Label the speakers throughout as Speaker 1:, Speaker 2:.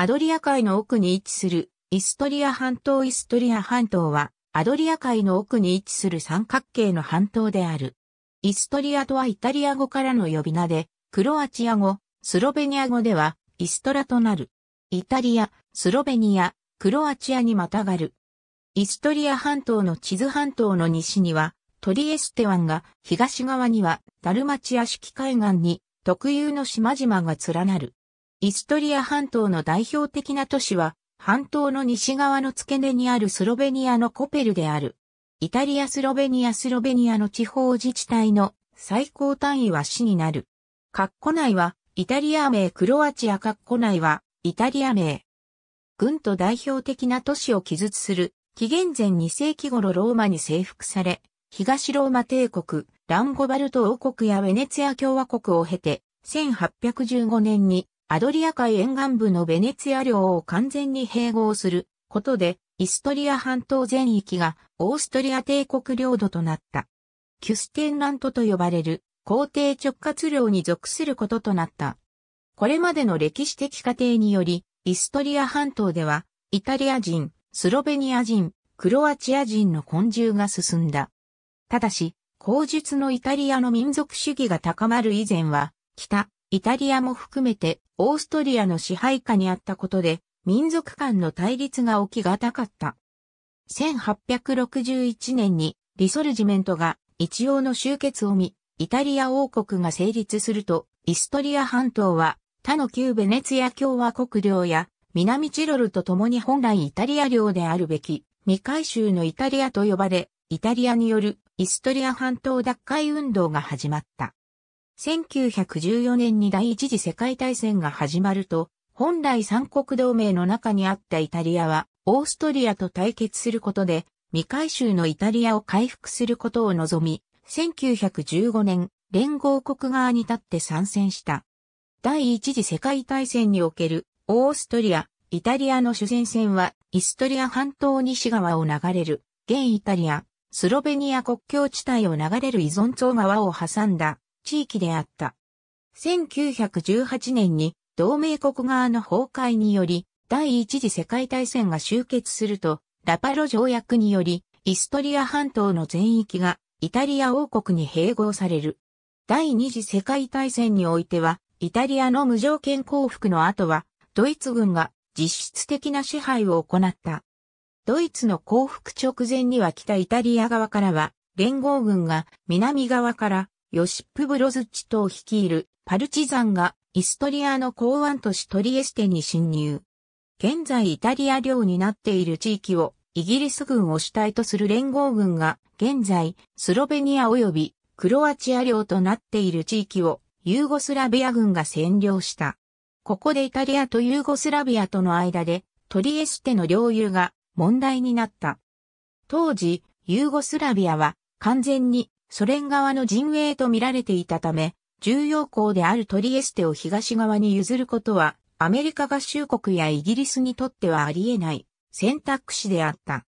Speaker 1: アドリア海の奥に位置するイストリア半島イストリア半島はアドリア海の奥に位置する三角形の半島である。イストリアとはイタリア語からの呼び名で、クロアチア語、スロベニア語ではイストラとなる。イタリア、スロベニア、クロアチアにまたがる。イストリア半島の地図半島の西にはトリエステ湾が東側にはダルマチア式海岸に特有の島々が連なる。イストリア半島の代表的な都市は、半島の西側の付け根にあるスロベニアのコペルである。イタリアスロベニアスロベニアの地方自治体の最高単位は市になる。カッコ内は、イタリア名クロアチアカッコ内は、イタリア名。軍と代表的な都市を記述する、紀元前2世紀頃ローマに征服され、東ローマ帝国、ランゴバルト王国やベネツィア共和国を経て、1815年にアドリア海沿岸部のベネツィア領を完全に併合することで、イストリア半島全域がオーストリア帝国領土となった。キュステンラントと呼ばれる皇帝直轄領に属することとなった。これまでの歴史的過程により、イストリア半島では、イタリア人、スロベニア人、クロアチア人の混住が進んだ。ただし、口述のイタリアの民族主義が高まる以前は、北、イタリアも含めてオーストリアの支配下にあったことで、民族間の対立が起きがたかった。1861年にリソルジメントが一応の終結を見、イタリア王国が成立すると、イストリア半島は他の旧ベネツィア共和国領や南チロルと共に本来イタリア領であるべき未回収のイタリアと呼ばれ、イタリアによるイストリア半島奪回運動が始まった。1914年に第一次世界大戦が始まると、本来三国同盟の中にあったイタリアは、オーストリアと対決することで、未回収のイタリアを回復することを望み、1915年、連合国側に立って参戦した。第一次世界大戦における、オーストリア、イタリアの主戦線は、イストリア半島西側を流れる、現イタリア、スロベニア国境地帯を流れる依存層川を挟んだ地域であった。1918年に同盟国側の崩壊により、第一次世界大戦が終結すると、ラパロ条約により、イストリア半島の全域がイタリア王国に併合される。第二次世界大戦においては、イタリアの無条件降伏の後は、ドイツ軍が実質的な支配を行った。ドイツの降伏直前には北イタリア側からは、連合軍が南側からヨシップ・ブロズッチを率いるパルチザンがイストリアの港湾都市トリエステに侵入。現在イタリア領になっている地域をイギリス軍を主体とする連合軍が現在スロベニア及びクロアチア領となっている地域をユーゴスラビア軍が占領した。ここでイタリアとユーゴスラビアとの間でトリエステの領有が問題になった。当時、ユーゴスラビアは完全にソ連側の陣営と見られていたため、重要港であるトリエステを東側に譲ることは、アメリカ合衆国やイギリスにとってはあり得ない選択肢であった。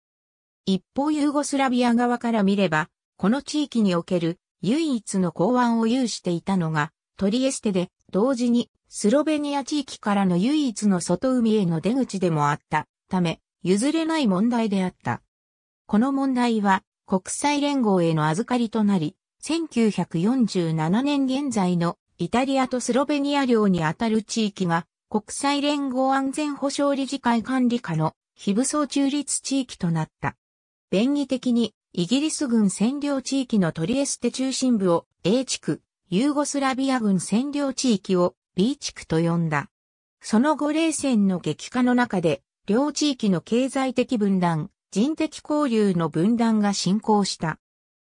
Speaker 1: 一方ユーゴスラビア側から見れば、この地域における唯一の港湾を有していたのがトリエステで、同時にスロベニア地域からの唯一の外海への出口でもあったため、譲れない問題であった。この問題は国際連合への預かりとなり、1947年現在のイタリアとスロベニア領にあたる地域が国際連合安全保障理事会管理下の非武装中立地域となった。便宜的にイギリス軍占領地域のトリエステ中心部を A 地区、ユーゴスラビア軍占領地域を B 地区と呼んだ。その後冷戦の激化の中で両地域の経済的分断、人的交流の分断が進行した。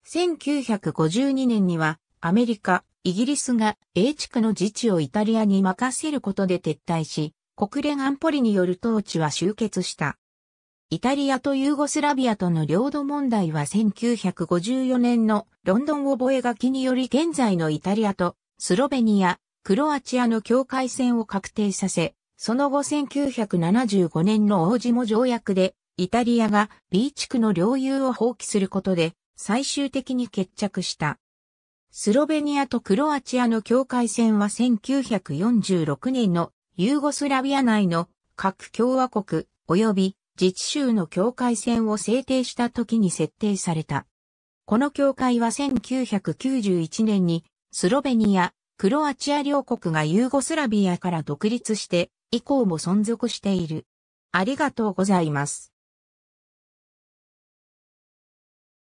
Speaker 1: 1952年にはアメリカ、イギリスが A 地区の自治をイタリアに任せることで撤退し、国連安保理による統治は終結した。イタリアとユーゴスラビアとの領土問題は1954年のロンドン覚書により現在のイタリアとスロベニア、クロアチアの境界線を確定させ、その後1975年の大子も条約でイタリアが B 地区の領有を放棄することで最終的に決着した。スロベニアとクロアチアの境界線は1946年のユーゴスラビア内の各共和国及び自治州の境界線を制定した時に設定された。この境界は1991年にスロベニア、クロアチア両国がユーゴスラビアから独立して以降も存続している。ありがとうございます。